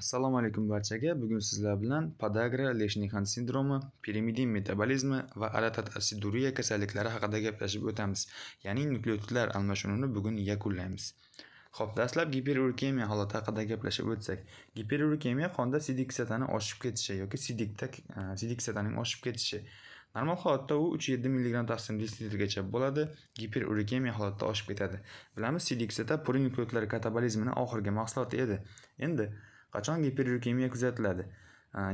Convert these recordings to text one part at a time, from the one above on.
assalomu alaykum barchaga bugun sizlar bilan podagra leshnikan sindromi pirimidin metabolizmi va aratat asiduriya kasalliklari haqida gaplashib o'tamiz ya'ni nukleotidlar almashinuvini bugun yakunlaymiz Xo'p, dastlab giperurkemiya holati haqida gaplashib o'tsak, giperurkemiya qonda sidik kislotani oshib ketishi yoki sidikda e, sidik kislotaning oshib ketishi. Normal holatda u 3-7 mg taqsim litrgacha bo'ladi, giperurikemiya holatda oshib ketadi. Bilamiz, sidiksata purin nukleotidlar katabolizmini oxirgi mahsuloti edi. Endi qachon giperglikemiya kuzatiladi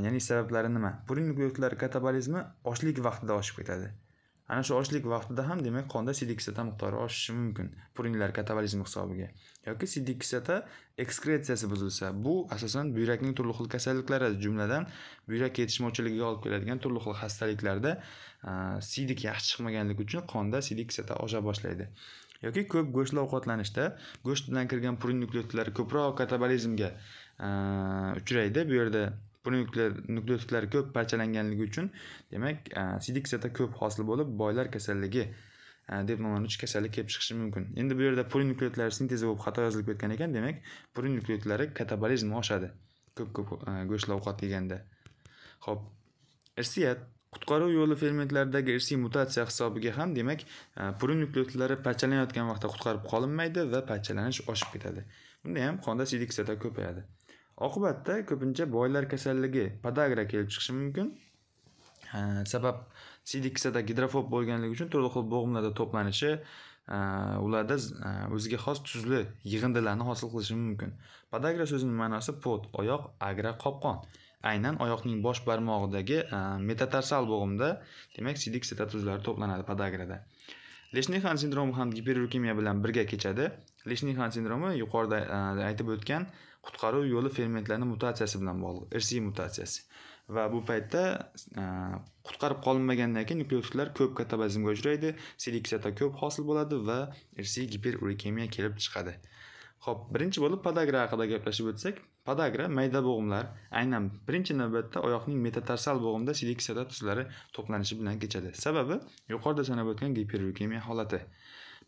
ya'ni sabablari nima purin nukleotlar katabolizmi ochlik vaqtida oshib ketadi ana shu ochlik vaqtida ham demak qonda sidik kislota miqdori oshishi mumkin purinlar katabolizmi hisobiga yoki sidik kislota ekskretsiyasi buzilsa bu asosan buyrakning turli xil kasalliklari jumladan buyrak yetishmovchiligiga olib keladigan turli xil xastaliklarda sidik yaxshi chiqmaganligi uchun qonda sidik kislota osha boshlaydi yoki ko'p go'shtli ovqatlanishda go'sht bilan kirgan purin nukleotidlari ko'proq katabolizmga Э, uchraydi bu yerda buning nukleotidlari ko'p parchalanganligi uchun demak e, sidiksiyada ko'p hosil bo'lib boylar kasalligi e, deb nomlanuvchi kasallik kelib chiqishi mumkin endi bu yerda polinukleotlar sintezi bo'lib xato yozilib ketgan ekan demak polinukleotlari katabolizmi oshadi ko'p ko'p e, go'shtli ovqat yeganda ho'p irsiyat qutqaruv yo'li fermentlaridagi irsiy mutatsiya hisobiga ham demak polinukleotlari parchalanayotgan vaqtda qutqarib qolinmaydi va parchalanish oshib ketadi bunda ham qonda sidiksiyada ko'payadi oqibatda ko'pincha boylar kasalligi podagra kelib chiqishi mumkin sabab sidiksada gidrofob bo'lganligi uchun turli xil bo'g'imlarda to'planishi ularda o'ziga xos tuzli yig'indilarni hosil qilishi mumkin podagra so'zining ma'nosi pot oyoq agra qopqon aynan oyoqning bosh barmog'idagi metatarsal bo'g'imda demak sidik tuzlari to'planadi podagrada leshnixan sindromi ham giperurgemiya bilan birga kechadi leshnixan sindromi yuqorida aytib o'tgan qutqaruv yo'li fermentlarning mutatsiyasi bilan bog'liq rc mutatsiyasi va bu paytda e, qutqarib qolinmagandan keyin nukleotidlar ko'p katabazmga uchraydi seleksiyada ko'p hosil bo'ladi va rc giperurikemiya kelib chiqadi ho'p birinchi bo'lib podagra haqida gaplashib o'tsak podagra mayda bo'g'imlar aynan birinchi navbatda oyoqning metatarsal bo'g'imida seleksiyada tuzlari to'planishi bilan kechadi sababi yuqorida sanab o'tgan giperurikemiya holati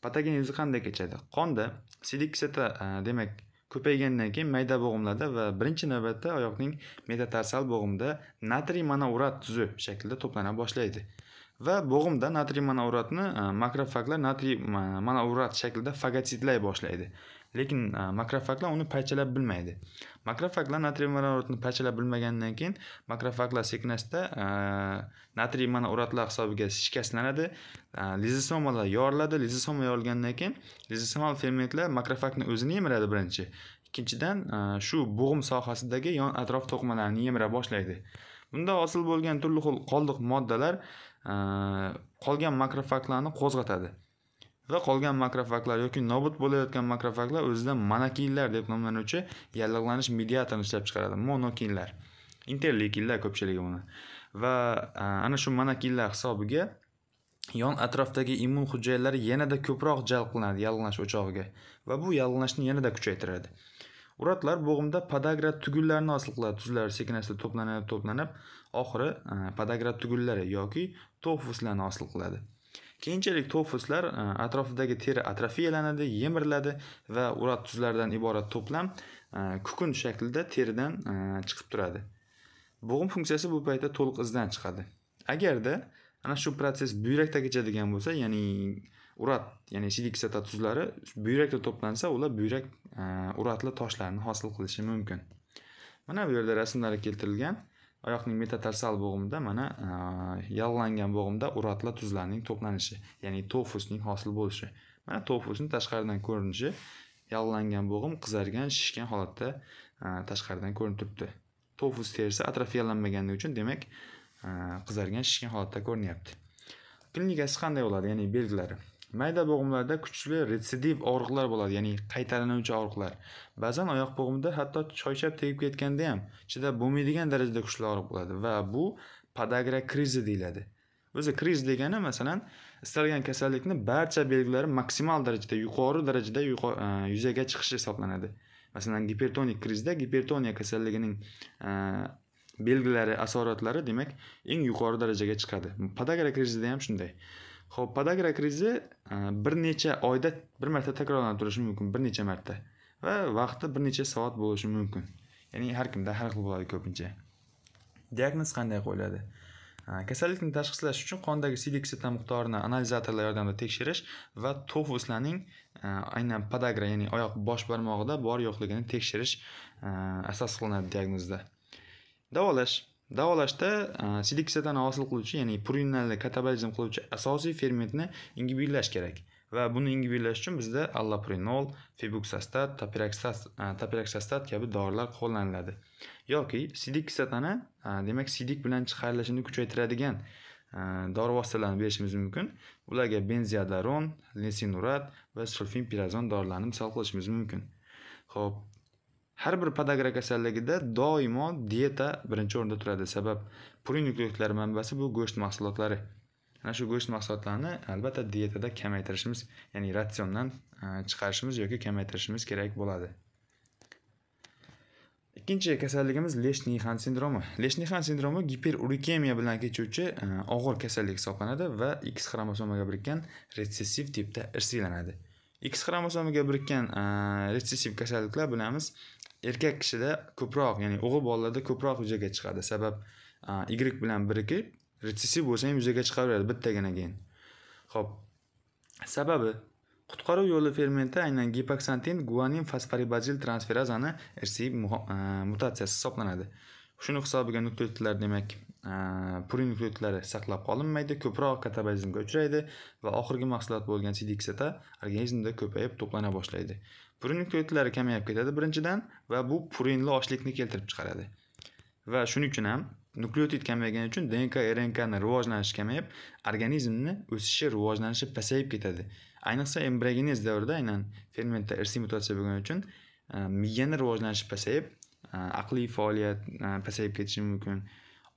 patogenezi qanday kechadi qonda seleksiyada e, demak ko'paygandan keyin mayda bo'g'imlarda va birinchi navbatda oyoqning metatarsal bo'g'imida natriy monourat tuzi shaklida to'plana boshlaydi va bo'g'imda natriy monouratni e, makrofaglar natriy e, monourat shaklida fagotsitlay boshlaydi lekin e, makrofaglar uni parchalab bilmaydi makrofaglar natriy monouratni parchalab bilmagandan keyin makrofaglar sekin natriy monouratlar hisobiga shikastlanadi lizosomalar yoriladi lizosoma yorilgandan keyin lizosomal fermentlar makrofagni o'zini yemiradi birinchi ikkinchidan shu bo'g'im sohasidagi yon atrof to'qmalarini yemira boshlaydi bunda hosil bo'lgan turli xil qoldiq moddalar qolgan makrofaglarni qo'zg'atadi va qolgan makrofaglar yoki nobud bo'layotgan makrofaglar o'zida monokinlar deb nomlanuvchi yallig'lanish mediatorini ishlab chiqaradi monokinlar interleykinlar ko'pchiligi buni va e, ana shu monokinlar hisobiga yon atrofdagi immun hujayralari yanada ko'proq jalb qilinadi yallig'lanish o'chog'iga va bu yallig'lanishni yanada kuchaytiradi Uratlar bo'g'imda podagra tugunlarini hosil qiladi. Tuzlar sekin asta to'planib, to'planib, oxiri e, podagra tugunlari yoki tofuslarni hosil qiladi. Keyinchalik tofuslar e, atrofidagi teri atrofiyalanadi, yemiriladi va urat tuzlaridan iborat to'plam e, kukun shaklida teridan chiqib turadi. Bo'g'im funksiyasi bu paytda to'liq izdan chiqadi. Agarda ana shu protsess buyrakdagicha degan bo'lsa, ya'ni urat ya'ni siydik kislota tuzlari buyrakda to'plansa ular buyrak e, uratli toshlarni hosil qilishi mumkin mana bu yerda rasmlari keltirilgan oyoqning metatarsal bo'g'imida mana e, yallangan bo'g'imda uratli tuzlarning to'planishi ya'ni tofusning hosil bo'lishi mana tofusni tashqaridan ko'rinishi yallangan bo'g'im qizargan shishgan holatda e, tashqaridan ko'rinib turibdi tofus terisi atrofiyalanmaganligi uchun demak qizargan shishgan holatda ko'rinyapti klinikasi qanday bo'ladi ya'ni belgilari mayda bo'g'imlarda kuchli retsidiv og'riqlar bo'ladi ya'ni qaytalanuvchi og'riqlar ba'zan oyoq bo'g'imida hatto choychab tegib ketganda ham chidab bo'lmaydigan darajada kuchli og'riq bo'ladi va bu podagra krizi deyiladi o'zi kriz degani masalan istalgan kasallikni barcha belgilari maksimal darajada yuqori darajada e, yuzaga chiqishi hisoblanadi masalan gipertonik krizda gipertoniya kasalligining e, belgilari asoratlari demak eng yuqori darajaga chiqadi podagra krizida ham shunday ho'p podagra krizi e, bir necha oyda bir marta takrorlanib turishi mumkin bir necha marta va vaqti bir necha soat bo'lishi mumkin ya'ni har kimda har xil bo'ladi ko'pincha diagnoz qanday qo'yiladi e, kasallikni tashxislash uchun qondagi siliksit miqdorini analizatorlar yordamida tekshirish va tofuslarning e, aynan podagra ya'ni oyoq bosh barmog'ida bor yo'qligini tekshirish asos qilinadi diagnozda davolash davolashda e, seleksiyadan hosil qiluvchi ya'ni purinalni katabolizm qiluvchi asosiy fermentni ingibillash kerak va buni ingibillash uchun bizda allaprinol febuksastat topiraksatat e, kabi dorilar qo'llaniladi yoki sidik kislatani e, demak sidik bilan chiqarilishini kuchaytiradigan dori vositalarini berishimiz mumkin ularga benziadaron lesinurat va sulfinpirazon dorilarini misol qilishimiz mumkin ho'p har bir podagra kasalligida doimo dieta birinchi o'rinda turadi sabab purinukleotlar manbasi bu go'sht mahsulotlari ana shu go'sht mahsulotlarini albatta dietada kamaytirishimiz ya'ni ratsiondan e, chiqarishimiz yoki kamaytirishimiz kerak bo'ladi ikkinchi kasalligimiz leshnixan sindromi leshnixan sindromi giperurikemiya bilan kechuvchi e, og'ir kasallik hisoblanadi va x xromosomaga birikkan retsessiv tipda irsiylanadi x xromosomiga birikkan retsessiv kasalliklar bilamiz erkak kishida ko'proq ya'ni o'g'il bolalarda ko'proq yuzaga chiqadi sabab y bilan birikib retsessiv bo'lsa ham yuzaga chiqaveradi bittagina gen ho'p sababi qutqaruv yo'li fermenti aynan gipoksantin guanin fosforibazil transferazani rsi mutatsiyasi hisoblanadi shuni hisobiga nukleotidlar demak purin nukleotlari saqlab qolinmaydi ko'proq katabolizmga uchraydi va oxirgi mahsulot bo'lgan sidiksata organizmda ko'payib to'plana boshlaydi purin nukleotlari kamayib ketadi birinchidan va bu purinli ochlikni keltirib chiqaradi va shuning uchun ham nukleotid kamaygani uchun dnk rnkni rivojlanishi kamayib organizmni o'sishi rivojlanishi pasayib ketadi ayniqsa embriogenez davrida aynan fermentda irsiy mutatsiya bo'lgani uchun e, miyani rivojlanishi pasayib e, aqliy faoliyat e, pasayib ketishi mumkin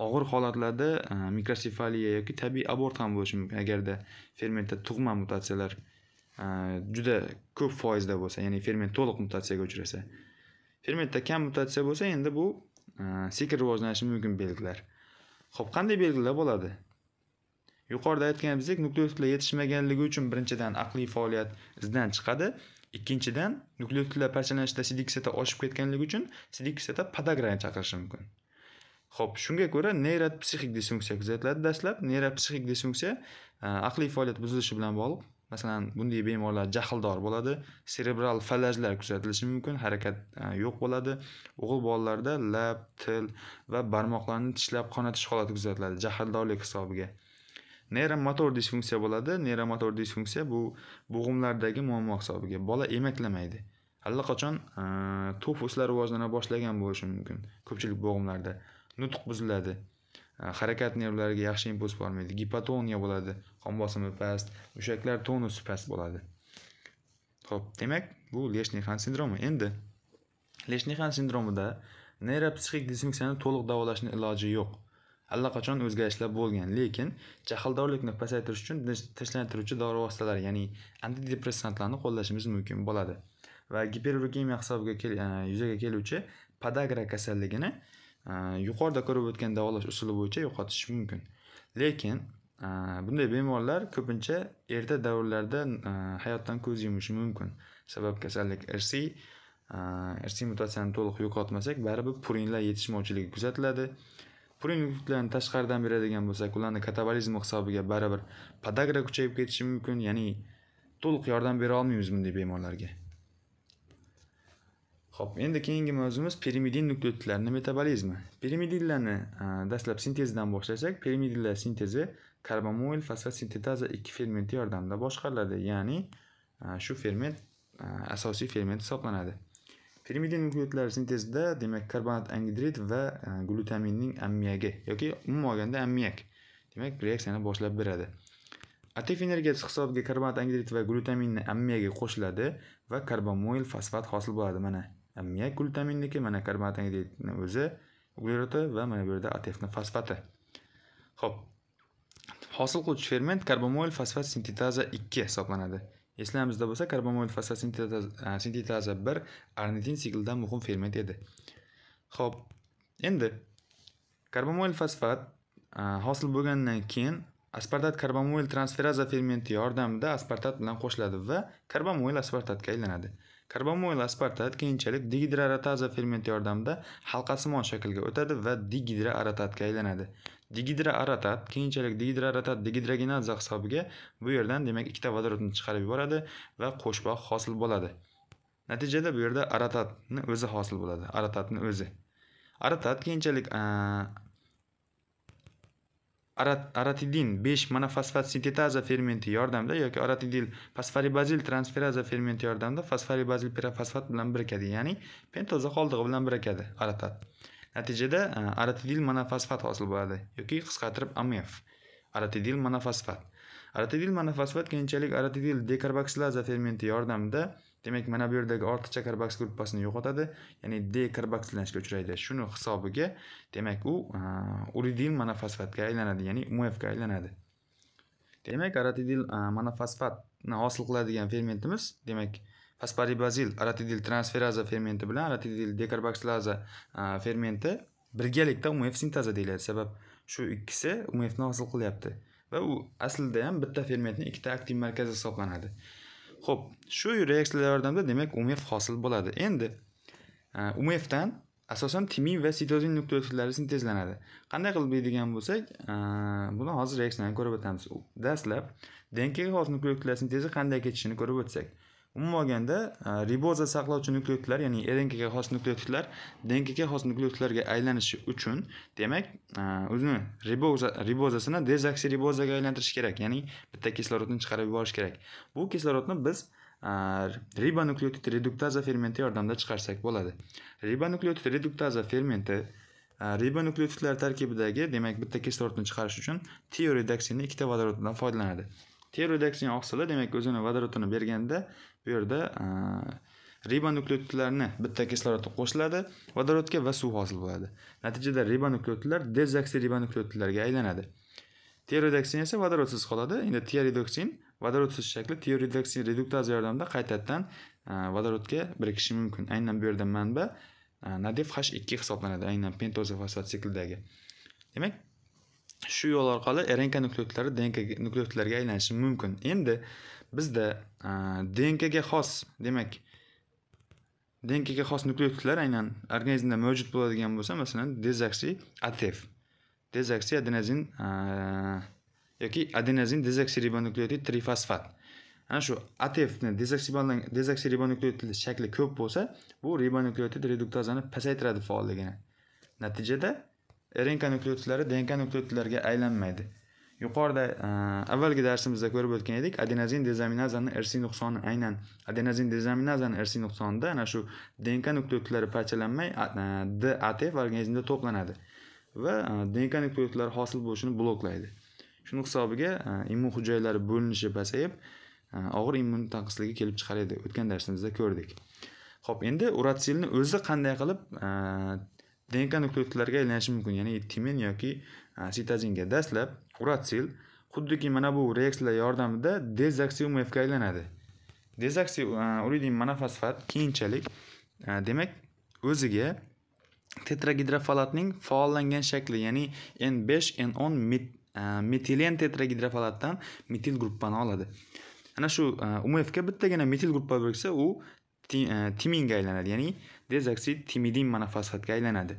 og'ir holatlarda e, mikrosefaliya yoki tabiiy abort ham bo'lishi mumkin agarda fermentda tug'ma mutatsiyalar e, juda ko'p foizda bo'lsa ya'ni ferment to'liq mutatsiyaga uchrasa fermentda kam mutatsiya bo'lsa endi bu e, sekin rivojlanishi mumkin belgilar ho'p qanday belgilar bo'ladi yuqorida aytganimizdek nukleotidlar yetishmaganligi uchun birinchidan aqliy faoliyat izdan chiqadi ikkinchidan nukleotidlar parchalanishida sidik oshib ketganligi uchun sidik kisata chaqirishi mumkin ho'p shunga ko'ra neyropsixik disfunksiya kuzatiladi dastlab. Neyropsixik disfunksiya e, aqliy faoliyat buzilishi bilan bog'liq. Masalan, bunday bemorlar jahldor bo'ladi, serebral falajlar kuzatilishi mumkin, harakat e, yo'q bo'ladi. O'g'il bolalarda lab, til va barmoqlarni tishlab qonatish holati kuzatiladi jahldorlik hisobiga. Neyromotor disfunksiya bo'ladi. Neyromotor disfunksiya bu bo'g'imlardagi muammo hisobiga. Bola emaklamaydi. Allaqachon e, tofuslar rivojlana boshlagan bo'lishi mumkin ko'pchilik bo'g'imlarda. nutq buziladi e, harakat nervlariga yaxshi impuls bormaydi gipotoniya bo'ladi qon bosimi past mushaklar tonusi past bo'ladi ho'p demak bu leshnihan sindromi endi leshnihan sindromida neyropsixik disfunksiyani to'liq davolashni iloji yo'q allaqachon o'zgarishlar bo'lgan lekin jahldorlikni pasaytirish uchun tinchlantiruvchi dori vositalari ya'ni antidepressantlarni qo'llashimiz mumkin bo'ladi va giperurgemiya hisobiga e, yuzaga keluvchi podagra kasalligini Э, yuqorida ko'rib o'tgan davolash usuli bo'yicha yo'qotish mumkin lekin э, bunday bemorlar ko'pincha erta davrlarda э, hayotdan ko'z yumishi mumkin sabab kasallik irsiy irsiy mutatsiyani to'liq yo'qotmasak baribir purinlar yetishmovchiligi kuzatiladi purin yuklarni tashqaridan beradigan bo'lsak ularni katabolizmi hisobiga baribir podagra kuchayib ketishi mumkin ya'ni to'liq yordam bera olmaymiz bunday bemorlarga Xo'p, endi keyingi mavzumiz pirimidin nukleotidlarning metabolizmi. Pirimidinlarni dastlab sintezidan boshlasak, pirimidinlar sintezi karbamoil fosfat sintetaza ikki fermenti yordamida boshqariladi, ya'ni shu ferment asosiy ferment hisoblanadi. Pirimidin nukleotidlari sintezida demak karbonat angidrid va glutaminning ammiyagi yoki umuman olganda ammiak demak reaksiyani boshlab beradi. atif energiyasi hisobiga karbonat angidrid va glutaminni ammiyaga qo'shiladi va karbamoil fosfat hosil bo'ladi mana. ammiak glutaminniki mana karbonatanidni o'zi uglerodi va mana bu yerda atefni fosfati ho'p hosil qiluvchi ferment karbomoil fosfat sintetaza ikki hisoblanadi eslamizda bo'lsa karbomoil fosfat sintetaza bir arnitin siklida muhim ferment edi ho'p endi karbomoil fosfat hosil bo'lgandan keyin aspartat karbamoyl transferaza fermenti yordamida aspartat bilan qo'shiladi va karbamoyl aspartatga aylanadi karbamoyl aspartat keyinchalik digidroarataza fermenti yordamida halqasimon shaklga o'tadi va digidroaratatga aylanadi digidroaratat keyinchalik digidroaratat digidroginaza hisobiga bu yerdan demak ikkita vodorodni chiqarib yuboradi va qo'shboq hosil bo'ladi natijada bu yerda aratatni o'zi hosil bo'ladi aratatni o'zi aratat keyinchalik aratidin 5 monofosfat sintetaza fermenti yordamida yoki aratidil fosforibazil transferaza fermenti yordamida fosforibazil pirofosfat bilan birikadi ya'ni pentoza qoldig'i bilan birikadi aratat natijada e, aratidil monofosfat hosil bo'ladi yoki qisqartirib amf aratidil monofosfat aratidil monofosfat keyinchalik aratidil dekarboksilaza fermenti yordamida demak mana bu yerdagi ortiqcha karbaks gruppasini yo'qotadi ya'ni dekarboksillanishga uchraydi shuni hisobiga demak u uridin monofosfatga aylanadi ya'ni umfga aylanadi demak aratidil monofosfatni hosil qiladigan fermentimiz demak fosforibazil aratidil transferaza fermenti bilan aratidil dekarboksilaza fermenti birgalikda umf sintaza deyiladi sabab shu ikkisi umfni hosil qilyapti va u aslida ham bitta fermentni ikkita aktiv markazi hisoblanadi xo'p shu reaksiyalar yordamida demak umf hosil bo'ladi endi e, umfdan asosan timin va sitozin nukleotitlari sintezlanadi qanday qilib deydigan bo'lsak e, buni hozir reaksiyani ko'rib o'tamiz dastlab dnkga xos nukleotidlar sintezi qanday kechishini ko'rib o'tsak umuman olganda e, riboza saqlovchi nukleotidlar ya'ni rnkga e xos nukleotidlar dnkga xos nukleotidlarga aylanishi uchun demak e, o'zini riboza ribozasini dezaksiribozaga aylantirish kerak ya'ni bitta kislorodni chiqarib yuborish kerak bu kislorodni biz ribonukleotid reduktaza fermenti yordamida chiqarsak bo'ladi ribonukleotid reduktaza fermenti ribonukleotidlar tarkibidagi demak bitta kislorodni chiqarish uchun tioredaksinni ikkita vodoroddan foydalanadi teoredaksiyon oqsili demak o'zini vodorodini berganda bu yerda e, ribonukleotidlarni bitta kislorod qo'shiladi vodorodga va suv hosil bo'ladi natijada ribonukleotidlar dezaksilribonukleotidlarga aylanadi teoredoksin esa vodorodsiz qoladi endi tioredoksin vodorodsiz shakli tioredoksin reduktaza yordamida qaytadan e, vodorodga birikishi mumkin aynan bu yerda manba e, nadif h ikki hisoblanadi aynan pentoza fosfat siklidagi demak shu yo'l orqali rnk nukleotlari dnk nukleotlarga aylanishi mumkin endi bizda dnkga xos demak dnkga xos nukleotidlar aynan organizmda mavjud bo'ladigan bo'lsa masalan dezaksi atf dezaksi adenazin yoki adenozin ribonukleoti trifosfat ana shu atfni ribonukleotli shakli ko'p bo'lsa bu ribonukleotid reduktazani pasaytiradi faolligini natijada rnk nukleotidlari dnk nukleotidlarga aylanmaydi yuqorida e, avvalgi darsimizda ko'rib o'tgan edik adenozin dezaminazani rc nuqsoni aynan adenozin dezaminazani rc nuqsonida ana shu dnk nukleotidlari parchalanmay e, dat organizmda to'planadi va e, dnk nukleotidlari hosil bo'lishini bloklaydi shuni hisobiga immun hujayralari bo'linishi pasayib og'ir immun tanqisligi kelib chiqar edi o'tgan darsimizda ko'rdik Xo'p, endi uratsilni o'zi qanday qilib dnk nukleotidlarga aylanishi mumkin ya'ni timin yoki sitozinga dastlab uratsil xuddiki mana bu reaksiyalar yordamida dezaksiumfga aylanadi dezaksi uridin monofosfat keyinchalik demak o'ziga tetragidrofolatning faollangan shakli ya'ni n besh n o'n metilen tetragidrofalatdan metil gruppani oladi ana shu umfga bittagina metil gruppa biriksa u E, timinga aylanadi ya'ni dezoksid timidin monofosfatga aylanadi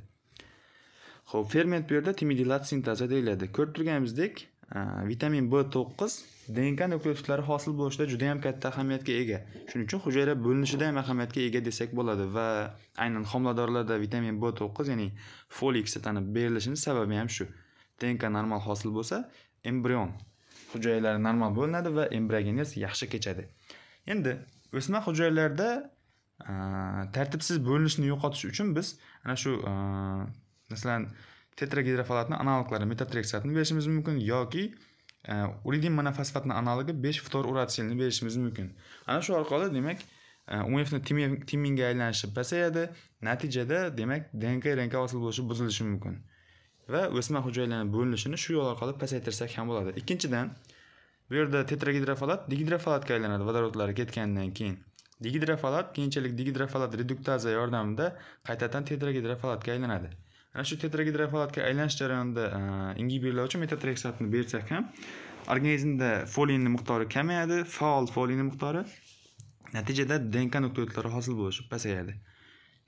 ho'p ferment bu yerda timidilat sintaza deyiladi ko'rib turganimizdek e, vitamin b to'qqiz dnk nukleotidlari hosil bo'lishda juda yam katta ahamiyatga ega shuning uchun hujayra bo'linishida ham ahamiyatga ega desak bo'ladi va aynan homiladorlarda vitamin b to'qqiz ya'ni folik kislotani berilishini sababi ham shu dnk normal hosil bo'lsa embrion hujayralari normal bo'linadi va embriogenez yaxshi kechadi endi o'sma hujayralarda tartibsiz bo'linishni yo'qotish uchun biz ana shu masalan tetragidrofolatni analoglari metatreksatni berishimiz mumkin yoki uridin monofosfatni analogi besh ftor uratsilni berishimiz mumkin ana shu orqali demak umfni timinga aylanishi pasayadi natijada demak dnk rnk hosil bo'lishi buzilishi mumkin va o'sma hujayralarni bo'linishini shu yo'l orqali pasaytirsak ham bo'ladi ikkinchidan bu yerda tetragidrofolat digidrofolatga aylanadi vodorodlari ketgandan keyin digidrofolat keyinchalik digidrofolat reduktaza yordamida qaytadan tetragidrofolatga aylanadi ana shu tetragidrofolatga aylanish jarayonida e, ingibirlovchi metotreksatni bersak ham organizmda folinni miqdori kamayadi faol folinni miqdori natijada dnk nukleotlari hosil bo'lishi pasayadi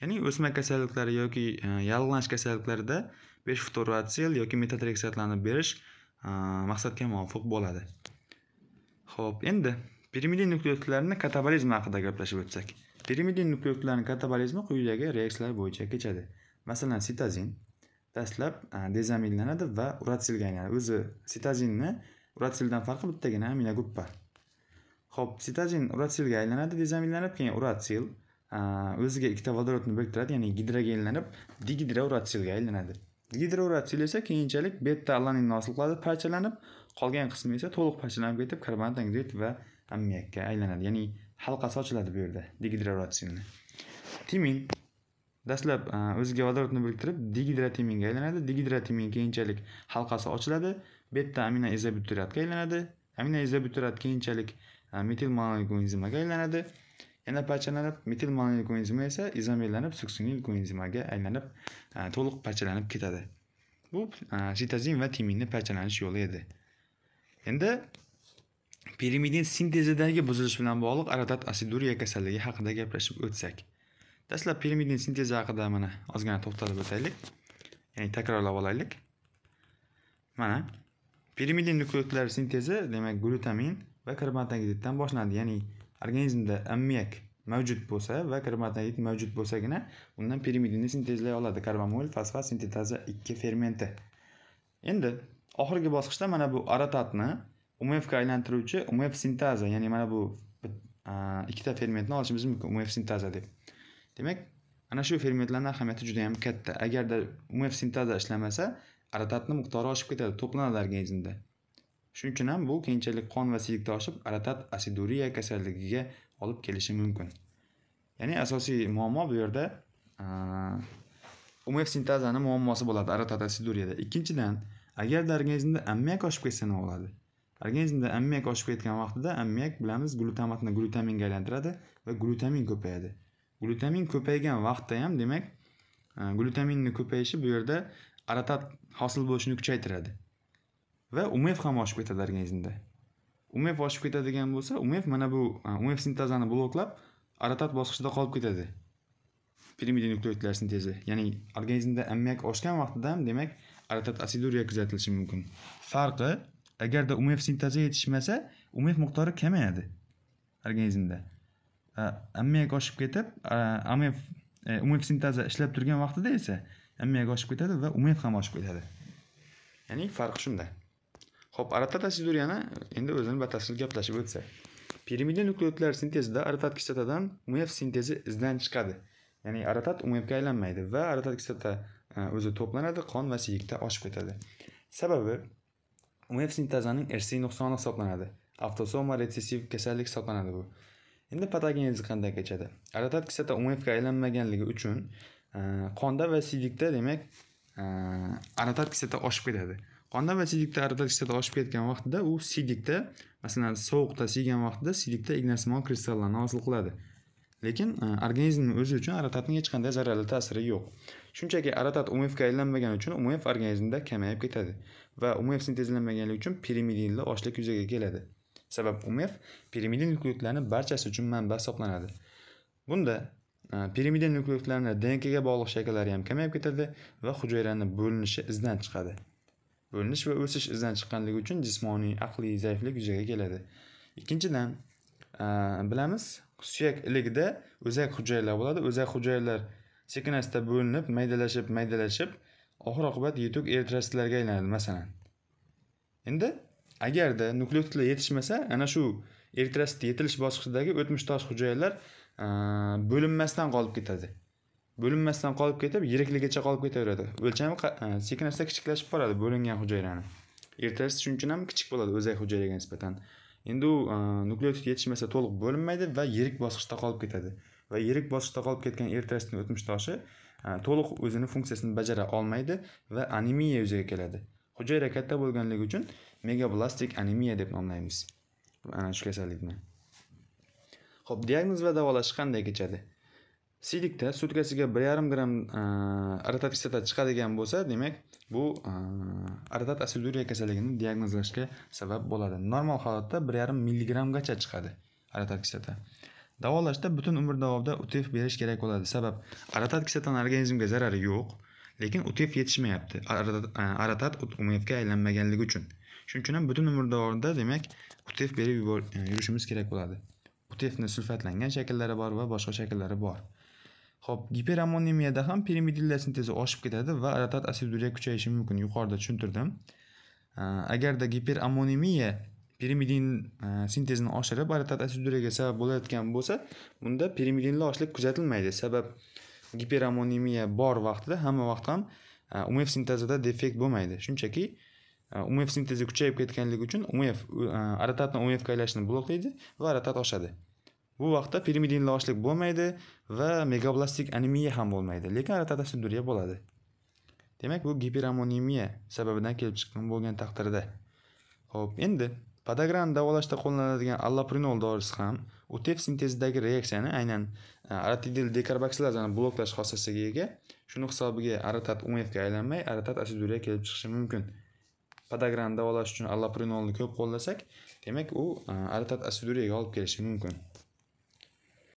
ya'ni o'sma kasalliklari yoki e, yallig'lanish kasalliklarida besh ftoratsil yoki metatreksatlarni berish e, maqsadga muvofiq bo'ladi ho'p endi pirimidin nukleotidlarni katabolizmi haqida gaplashib o'tsak pirimidin nukleotidlarni katabolizmi quyidagi reaksiyalar bo'yicha kechadi masalan sitozin dastlab dezaminlanadi va uratsilga aylanadi o'zi sitozinni uratsildan farqi bittagina aminogruppa ho'p sitozin uratsilga aylanadi dezaminlanib keyin uratsil o'ziga ikkita vodorodni biriktiradi ya'ni gidrogenlanib digidrouratsilga aylanadi gidrouratsil esa keyinchalik beta alaninni hosil qiladi parchalanib qolgan qismi esa to'liq parchalanib ketib karbonat angidrid va ammiyakka aylanadi ya'ni halqa sochiladi bu yerda degidroratsionda timin dastlab e, o'ziga vodorodni biriktirib digidratiminga aylanadi digidratimin keyinchalik halqasi ochiladi beta amina aylanadi amina keyinchalik e, metil monokoenzimaga aylanadi yana parchalanib metil monokoenzima esa izomerlanib suksinil koenzimaga aylanib e, to'liq parchalanib ketadi bu sitazin va timinni parchalanish yo'li edi endi pirimidin sintezidagi buzilish bilan bog'liq aradat asiduriya kasalligi haqida gaplashib o'tsak dastlab pirimidin sintezi haqida mana ozgina to'xtalib o'taylik ya'ni takrorlab olaylik mana pirimidin nukleotlar sintezi demak glutamin va karbonatlangiditdan boshlanadi ya'ni organizmda ammiak mavjud bo'lsa va karbonatlangidit mavjud bo'lsagina undan pirimidinni sintezlay oladi karbamol fosfat sintetaza ikki fermenti endi oxirgi bosqichda mana bu aratatni umfga aylantiruvchi umf sintaza ya'ni mana bu ikkita fermentni olishimiz mumkin umf sintaza deb demak ana shu fermentlarni ahamiyati juda yam katta agarda umf sintaza ishlamasa aratatni miqdori oshib ketadi to'planadi organizmda shuning uchun ham bu keyinchalik qon va vasiylikda oshib aratat asiduriya kasalligiga olib kelishi mumkin ya'ni asosiy muammo bu yerda umf sintazani muammosi bo'ladi aratat asiduriyada ikkinchidan agarda organizmda ammiak oshib ketsa nima bo'ladi organizmda ammiak oshib ketgan vaqtida ammiak bilamiz glutamatni glutaminga aylantiradi va glutamin ko'payadi glutamin ko'paygan vaqtda ham demak e, glutaminni ko'payishi bu yerda aratat hosil bo'lishini kuchaytiradi va umef ham oshib ketadi organizmda umef oshib ketadigan bo'lsa umef mana bu e, umef sintezani bloklab aratat bosqichida qolib ketadi nukleotidlar sintezi ya'ni organizmda ammiak oshgan vaqtida ham demak aratat asiduriya kuzatilishi mumkin farqi agarda umf sintezi yetishmasa umf miqdori kamayadi organizmda ammiak oshib ketib amf e, umf sintezi ishlab turgan vaqtida esa ammiak oshib ketadi va umf ham oshib ketadi ya'ni farq shunda ho'p arotat asiduriyani endi o'zini batafsil gaplashib o'tsa pirimidin nukleotlar sintezida aratat kislotadan umf sintezi izdan chiqadi ya'ni aratat umfga aylanmaydi va aratat kislota e, o'zi to'planadi qon va siyikda oshib ketadi sababi UMF sintezaning RC nuqsoni hisoblanadi avtosoma retsessiv kasallik hisoblanadi bu endi patogenezi qanday kechadi aratat kislota umfga aylanmaganligi uchun e, qonda va sidikda demak e, aratat kislota oshib ketadi qonda va sidikda aratat kislota oshib ketgan vaqtida u sidikda masalan sovuqda siygan vaqtida sidikda ignasimon kristallarni hosil qiladi lekin e, organizmni o'zi uchun aratatning hech qanday zararli ta'siri yo'q shunchaki aratat umfga aylanmagani uchun umf organizmda kamayib ketadi va umf sintezlanmaganligi uchun pirimidinli ochlik yuzaga keladi sabab umf pirimidin nukleotlarni barchasi uchun manba hisoblanadi bunda e, pirimidin nukleotlarni dnkga bog'liq shakllari ham kamayib ketadi va hujayrani bo'linishi izdan chiqadi bo'linish va o'sish izdan chiqqanligi uchun jismoniy aqliy zaiflik yuzaga keladi ikkinchidan e, bilamiz suyak iligida o'zak hujayralar bo'ladi o'zak hujayralar sekin asta bo'linib maydalashib maydalashib oxir oqibat yetuk eritrositlarga aylanadi masalan endi agarda nukleotidlar yetishmasa ana shu eritrasit yetilish bosqichidagi o'tmish tosh hujayralar bo'linmasdan qolib ketadi bo'linmasdan qolib ketib yirikligicha qolib ketaveradi o'lchami sekin asta kichiklashib boradi bo'lingan hujayrani ertasi shuning uchun ham kichik bo'ladi o'zak hujayraga nisbatan endi u nukleotid yetishmasa to'liq bo'linmaydi va yirik bosqichda qolib ketadi va yirik bosqichda qolib ketgan eritrositin o'tmish toshi to'liq o'zini funksiyasini bajara olmaydi va anemiya yuzaga keladi hujayra katta bo'lganligi uchun megablastik anemiya deb nomlaymiz ana shu kasallikni ho'p diagnoz va davolash qanday kechadi sidikda sutkasiga bir yarim gramm aratat kislota chiqadigan bo'lsa demak bu aratat asiduriya kasalligini diagnozlashga sabab bo'ladi normal holatda bir yarim milligrammgacha chiqadi aratat kislota davolashda butun umr davomida utf berish kerak bo'ladi sabab aratat kislotani organizmga zarari yo'q lekin utf yetishmayapti aratat e, umfga aylanmaganligi uchun shuning uchun ham butun umr davomida demak utf berib e, yurishimiz kerak bo'ladi utfni sulfatlangan shakllari bor va boshqa shakllari bor ho'p giperamonimiyada ham pirimidilla sintezi oshib ketadi va aratat asiduriya kuchayishi mumkin yuqorida tushuntirdim e, agarda giperammonemiya pirimidin e, sintezini oshirib orotat asiduriyaga sabab bo'layotgan bo'lsa bunda pirimidinli ochlik kuzatilmaydi sabab giperammonemiya bor vaqtida hamma vaqt ham e, umf sintezida defekt bo'lmaydi shunchaki e, umf sintezi kuchayib ketganligi uchun umf orotatni umfga aylashini bloklaydi va aratat oshadi bu vaqtda pirimidinli ochlik bo'lmaydi va megablastik anemiya ham bo'lmaydi lekin orotat asiduriya bo'ladi demak bu giperammonemiya sababidan kelib chiqqan bo'lgan taqdirda ho'p endi podagrani davolashda qo'llaniladigan alloprinol dorisi ham o'tef sintezidagi reaksiyani aynan e, aratidil dekarboksilazani bloklash xossasiga ega. Shuni hisobiga aratat UMFga aylanmay, aratat asiduriya kelib chiqishi mumkin. podagrani davolash uchun alloprinolni ko'p qo'llasak, demak u e, aratat asiduriyaga olib kelishi mumkin.